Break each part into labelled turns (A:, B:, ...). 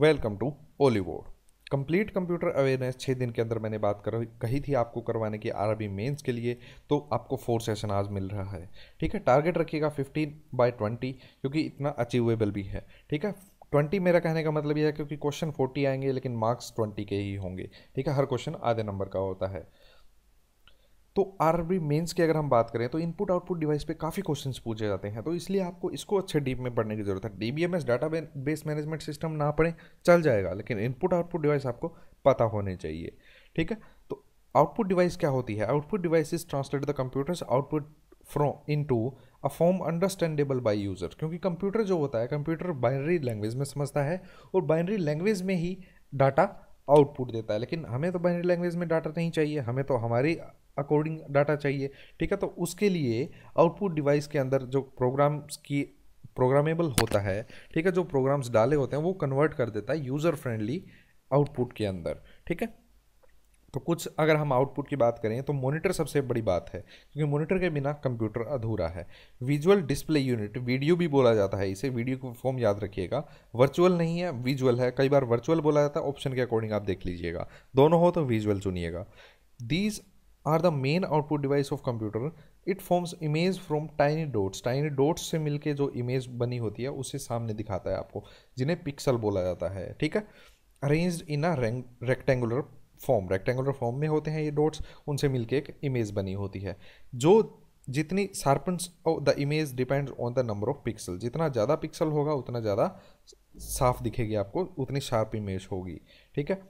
A: Welcome to ओलीवोड complete computer awareness छः दिन के अंदर मैंने बात कर कही थी आपको करवाने की आरबी मेंस के लिए तो आपको फोर सेशन आज मिल रहा है ठीक है टारगेट रखिएगा फिफ्टीन बाय ट्वेंटी क्योंकि इतना अचीवेबल भी है ठीक है ट्वेंटी मेरा कहने का मतलब यह है क्योंकि क्वेश्चन फोर्टी आएंगे लेकिन मार्क्स ट्वेंटी के ही होंगे ठीक है हर क्वेश्चन आधे नंबर का होता है तो आर बी मेन्स की अगर हम बात करें तो इनपुट आउटपुट डिवाइस पे काफ़ी क्वेश्चंस पूछे जाते हैं तो इसलिए आपको इसको अच्छे डीप में पढ़ने की ज़रूरत है D B M S database management system ना पढ़ें चल जाएगा लेकिन इनपुट आउटपुट डिवाइस आपको पता होने चाहिए ठीक है तो आउटपुट डिवाइस क्या होती है output device is translate the computer's output from into a form understandable by user क्योंकि कंप्यूटर जो होता है कंप्यूटर बाइनरी लैंग्वेज में समझता है और बाइनरी लैंग्वेज में ही डाटा आउटपुट देता है लेकिन हमें तो बाइनरी लैंग्वेज में डाटा नहीं चाहिए हमें तो हमारी अकॉर्डिंग डाटा चाहिए ठीक है तो उसके लिए आउटपुट डिवाइस के अंदर जो प्रोग्राम्स की प्रोग्रामेबल होता है ठीक है जो प्रोग्राम्स डाले होते हैं वो कन्वर्ट कर देता है यूज़र फ्रेंडली आउटपुट के अंदर ठीक है तो कुछ अगर हम आउटपुट की बात करें तो मॉनिटर सबसे बड़ी बात है क्योंकि मॉनिटर के बिना कंप्यूटर अधूरा है विजुअल डिस्प्ले यूनिट वीडियो भी बोला जाता है इसे वीडियो को फॉर्म याद रखिएगा वर्चुअल नहीं है विजुअल है कई बार वर्चुअल बोला जाता है ऑप्शन के अकॉर्डिंग आप देख लीजिएगा दोनों हो तो विजुअल चुनिएगा these are the main output device of computer it forms image from tiny dots tiny dots से मिलके जो इमेज बनी होती है उसे सामने दिखाता है आपको जिन्हें पिक्सल बोला जाता है ठीक है arrange in a rectangular form rectangular form में होते हैं ये डोट्स उनसे मिलके एक इमेज बनी होती है जो जितनी sharpness the image depends on the number of pixel जितना ज़्यादा पिक्सल होगा उतना ज़्यादा साफ दिखेगी आपको उतनी शार्प इमेज होगी ठीक है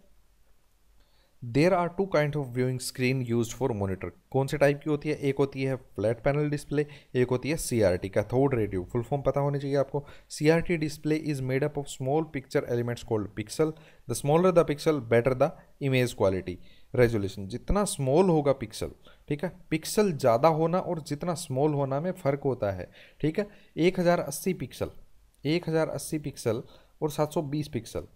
A: there are two kind of viewing screen use for monitor कौन से टाइप की होती है एक होती है फ्लैट पैनल डिस्प्ले एक होती है सी आर टी का थर्ड रेडियो फुल फॉर्म पता होनी चाहिए आपको C R T display is made up of small picture elements called pixel the smaller the pixel better the image quality resolution जितना स्मॉल होगा पिक्सल ठीक है पिक्सल ज़्यादा होना और जितना स्मॉल होना में फ़र्क होता है ठीक है एक हज़ार अस्सी पिक्सल एक हज़ार अस्सी पिक्सल और सात सौ बीस पिक्सल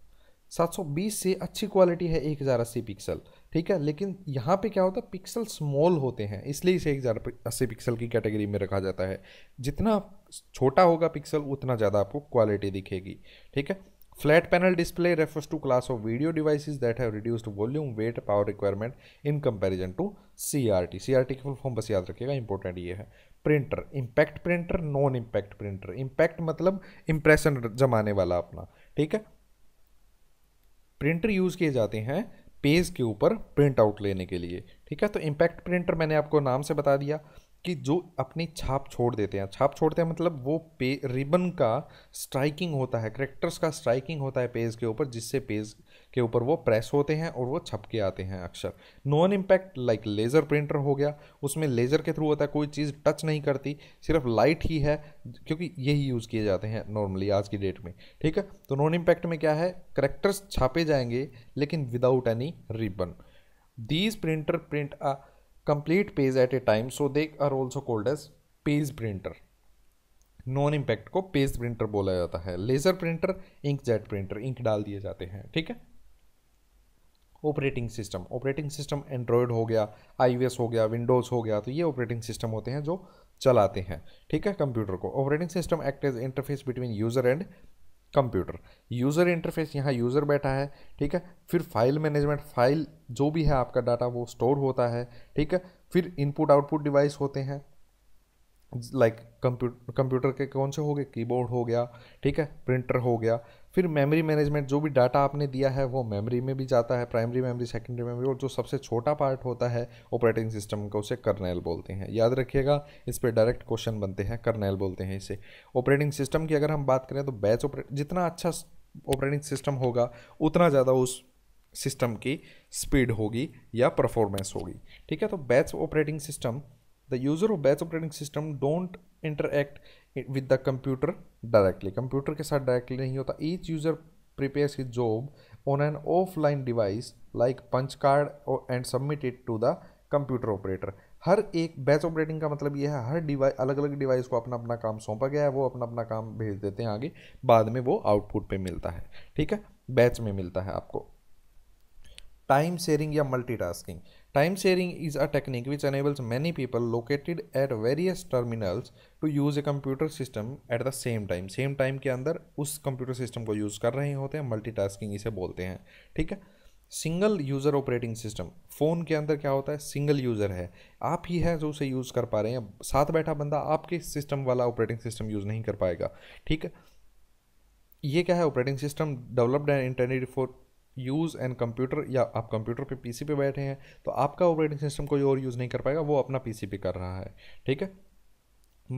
A: 720 से अच्छी क्वालिटी है एक हज़ार अस्सी पिक्सल ठीक है लेकिन यहाँ पे क्या होता है पिक्सल स्मॉल होते हैं इसलिए इसे एक हज़ार अस्सी पिक्सल की कैटेगरी में रखा जाता है जितना छोटा होगा पिक्सल उतना ज़्यादा आपको क्वालिटी दिखेगी ठीक है Flat panel display refers to class of video devices that have reduced volume, weight, power requirement in comparison to CRT. CRT आर फुल फॉर्म बस याद रखिएगा इंपॉर्टेंट ये है printer impact printer non impact printer impact मतलब impression जमाने वाला अपना ठीक है प्रिंटर यूज़ किए जाते हैं पेज के ऊपर प्रिंट आउट लेने के लिए ठीक है तो इम्पैक्ट प्रिंटर मैंने आपको नाम से बता दिया कि जो अपनी छाप छोड़ देते हैं छाप छोड़ते हैं मतलब वो पे रिबन का स्ट्राइकिंग होता है करेक्टर्स का स्ट्राइकिंग होता है पेज के ऊपर जिससे पेज के ऊपर वो प्रेस होते हैं और वो छपके आते हैं अक्सर non impact like laser printer हो गया उसमें लेज़र के थ्रू होता है कोई चीज़ टच नहीं करती सिर्फ लाइट ही है क्योंकि यही यूज़ किए जाते हैं नॉर्मली आज की डेट में ठीक है तो नॉन इम्पैक्ट में क्या है करेक्टर्स छापे जाएंगे लेकिन without any ribbon these printer print a complete page at a time so they are also called as page printer non impact को पेज प्रिंटर बोला जाता है laser printer inkjet printer ink डाल दिए जाते हैं ठीक है operating system operating system android हो गया आई हो गया विंडोज़ हो गया तो ये ऑपरेटिंग सिस्टम होते हैं जो चलाते हैं ठीक है कंप्यूटर को operating system act as interface between user and computer user interface यहाँ यूज़र बैठा है ठीक है फिर फाइल मैनेजमेंट फाइल जो भी है आपका डाटा वो स्टोर होता है ठीक है फिर इनपुट आउटपुट डिवाइस होते हैं लाइक कंप्यूटर कंप्यूटर के कौन से हो गए कीबोर्ड हो गया ठीक है प्रिंटर हो गया फिर मेमोरी मैनेजमेंट जो भी डाटा आपने दिया है वो मेमोरी में भी जाता है प्राइमरी मेमोरी सेकेंडरी मेमोरी और जो सबसे छोटा पार्ट होता है ऑपरेटिंग सिस्टम का उसे कर्नेल बोलते हैं याद रखिएगा इस पर डायरेक्ट क्वेश्चन बनते हैं कर्नेल बोलते हैं इसे ऑपरेटिंग सिस्टम की अगर हम बात करें तो बैच ऑपरेट जितना अच्छा ऑपरेटिंग सिस्टम होगा उतना ज़्यादा उस सिस्टम की स्पीड होगी या परफॉर्मेंस होगी ठीक है तो batch operating system the user of batch operating system don't interact with the computer directly computer के साथ डायरेक्टली नहीं होता each user prepares his job on an offline device like punch card and submit it to the computer operator हर एक batch operating का मतलब यह है हर डिवाइस अलग अलग डिवाइस को अपना अपना काम सौंपा गया है वो अपना अपना काम भेज देते हैं आगे बाद में वो आउटपुट पे मिलता है ठीक है बैच में मिलता है आपको टाइम शेयरिंग या multitasking Time sharing is a technique which enables many people located at various terminals to use a computer system at the same time. Same time के अंदर उस computer system को use कर रहे होते हैं multitasking इसे बोलते हैं ठीक है single user operating system phone के अंदर क्या होता है सिंगल यूज़र है आप ही हैं जो उसे यूज़ कर पा रहे हैं साथ बैठा बंदा आपके सिस्टम वाला ऑपरेटिंग सिस्टम यूज़ नहीं कर पाएगा ठीक है ये क्या है operating system developed and internet for use and computer या आप कंप्यूटर पे पीसी पे बैठे हैं तो आपका ऑपरेटिंग सिस्टम कोई और यूज़ नहीं कर पाएगा वो अपना पीसी पे कर रहा है ठीक है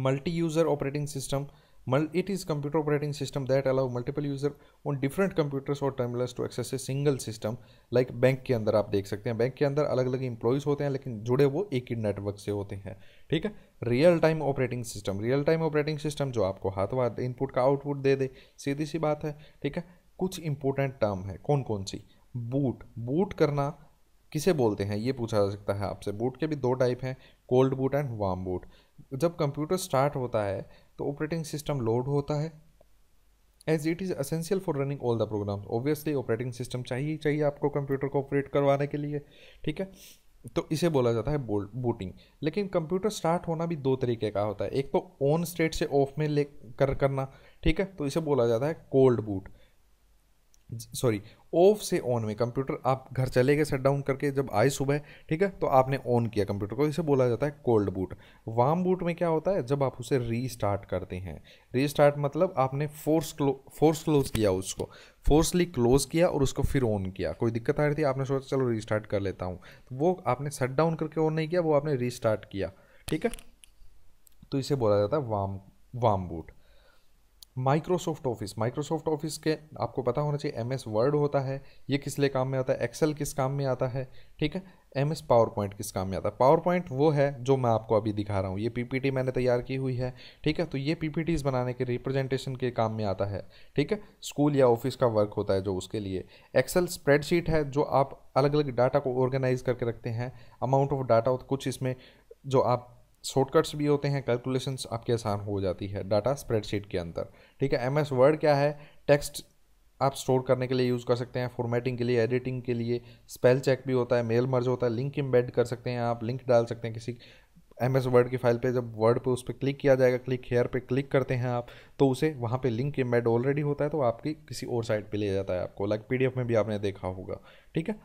A: multi user operating system it is computer operating system that allow multiple user on different computers और terminals to access a single system like bank के अंदर आप देख सकते हैं बैंक के अंदर अलग अलग इंप्लॉयज़ होते हैं लेकिन जुड़े वो एक ही नेटवर्क से होते हैं ठीक है real time operating system real time operating system जो आपको हाथों वाथ इनपुट का आउटपुट दे दे सीधी सी बात है ठीक है कुछ इंपॉर्टेंट टर्म है कौन कौन सी बूट बूट करना किसे बोलते हैं ये पूछा जा सकता है आपसे बूट के भी दो टाइप हैं cold boot and warm boot जब कंप्यूटर स्टार्ट होता है तो ऑपरेटिंग सिस्टम लोड होता है as it is essential for running all the programs obviously operating system चाहिए चाहिए आपको कंप्यूटर को ऑपरेट करवाने के लिए ठीक है तो इसे बोला जाता है बोल बूटिंग लेकिन कंप्यूटर स्टार्ट होना भी दो तरीके का होता है एक तो ऑन स्टेट से ऑफ में ले कर करना ठीक है तो इसे बोला जाता है कोल्ड बूट सॉरी ऑफ से ऑन में कंप्यूटर आप घर चले गए सेट डाउन करके जब आए सुबह ठीक है तो आपने ऑन किया कंप्यूटर को इसे बोला जाता है कोल्ड बूट वार्म बूट में क्या होता है जब आप उसे रीस्टार्ट करते हैं रीस्टार्ट मतलब आपने फोर्स क्लो फोर्स क्लोज किया उसको फोर्सली क्लोज किया और उसको फिर ऑन किया कोई दिक्कत आ रही थी आपने सोचा चलो रीस्टार्ट कर लेता हूँ तो वो आपने सेट डाउन करके ऑन नहीं किया वो आपने रीस्टार्ट किया ठीक है तो इसे बोला जाता है warm warm boot Microsoft Office Microsoft Office के आपको पता होना चाहिए एम एस वर्ड होता है ये किस लिए काम में आता है एक्सेल किस काम में आता है ठीक है एम एस पावर पॉइंट किस काम में आता है पावर पॉइंट वो है जो मैं आपको अभी दिखा रहा हूँ ये पीपीटी मैंने तैयार की हुई है ठीक है तो ये पीपीटीज बनाने के रिप्रेजेंटेशन के काम में आता है ठीक है स्कूल या ऑफिस का वर्क होता है जो उसके लिए एक्सेल स्प्रेडशीट है जो आप अलग अलग डाटा को ऑर्गेनाइज करके रखते हैं अमाउंट ऑफ डाटा कुछ इसमें जो आप शॉर्टकट्स भी होते हैं कैलकुलेशंस आपके आसान हो जाती है डाटा स्प्रेडशीट के अंदर ठीक है एम एस वर्ड क्या है टेक्स्ट आप स्टोर करने के लिए यूज़ कर सकते हैं फॉर्मेटिंग के लिए एडिटिंग के लिए स्पेल चेक भी होता है मेल मर्ज होता है लिंक इम्बेड कर सकते हैं आप लिंक डाल सकते हैं किसी एम एस वर्ड की फाइल पे जब वर्ड पे उस पर क्लिक किया जाएगा क्लिक हेयर पे क्लिक करते हैं आप तो उसे वहाँ पे लिंक इम्बेड ऑलरेडी होता है तो आपकी किसी और साइट पे ले जाता है आपको लाइक पीडीएफ में भी आपने देखा होगा ठीक है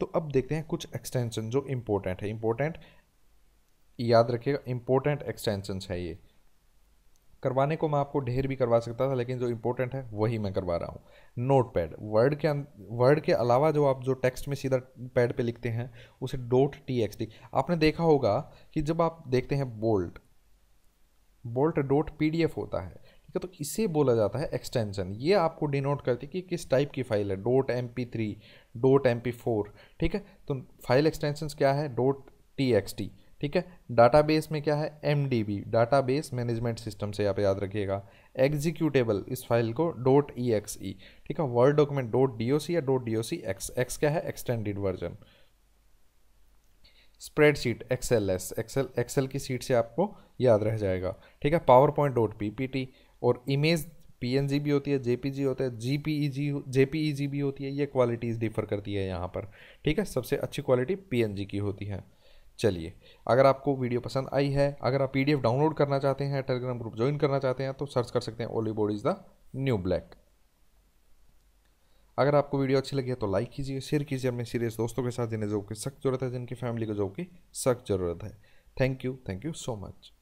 A: तो अब देखते हैं कुछ एक्सटेंशन जो इंपॉर्टेंट है इंपॉर्टेंट याद रखिएगा इम्पोर्टेंट एक्सटेंशंस है ये करवाने को मैं आपको ढेर भी करवा सकता था लेकिन जो इम्पोर्टेंट है वही मैं करवा रहा हूँ नोट पैड वर्ड के वर्ड अं-, के अलावा जो आप जो टेक्स्ट में सीधा पैड पे लिखते हैं उसे डोट टी एक्स टी आपने देखा होगा कि जब आप देखते हैं bolt bolt dot P D F होता है ठीक है तो इसे बोला जाता है एक्सटेंशन ये आपको डिनोट करती है कि किस टाइप की फाइल है dot M P three dot M P four ठीक है तो फाइल एक्सटेंशन क्या है डोट टी एक्स टी ठीक है डाटाबेस में क्या है M database management system से यहाँ पे याद रखिएगा एग्जीक्यूटेबल इस फाइल को डोट ई एक्स ई ठीक है Word document dot D O C या dot D O C X X क्या है extended version spreadsheet X L S X L X L की सीट से आपको याद रह जाएगा ठीक है PowerPoint dot P P T और इमेज पी एन जी भी होती है जे पी जी होता है जी पी ई जी जे पी ई जी भी होती है ये क्वालिटीज़ डिफर करती है यहाँ पर ठीक है सबसे अच्छी क्वालिटी पी एन जी की होती है चलिए अगर आपको वीडियो पसंद आई है अगर आप पीडीएफ डाउनलोड करना चाहते हैं टेलीग्राम ग्रुप ज्वाइन करना चाहते हैं तो सर्च कर सकते हैं ओली board is the new black अगर आपको वीडियो अच्छी लगी है तो लाइक कीजिए शेयर कीजिए अपने सीरियस दोस्तों के साथ जिन्हें जॉब की सख्त जरूरत है जिनकी फैमिली को जॉब की सख्त ज़रूरत है thank you thank you so much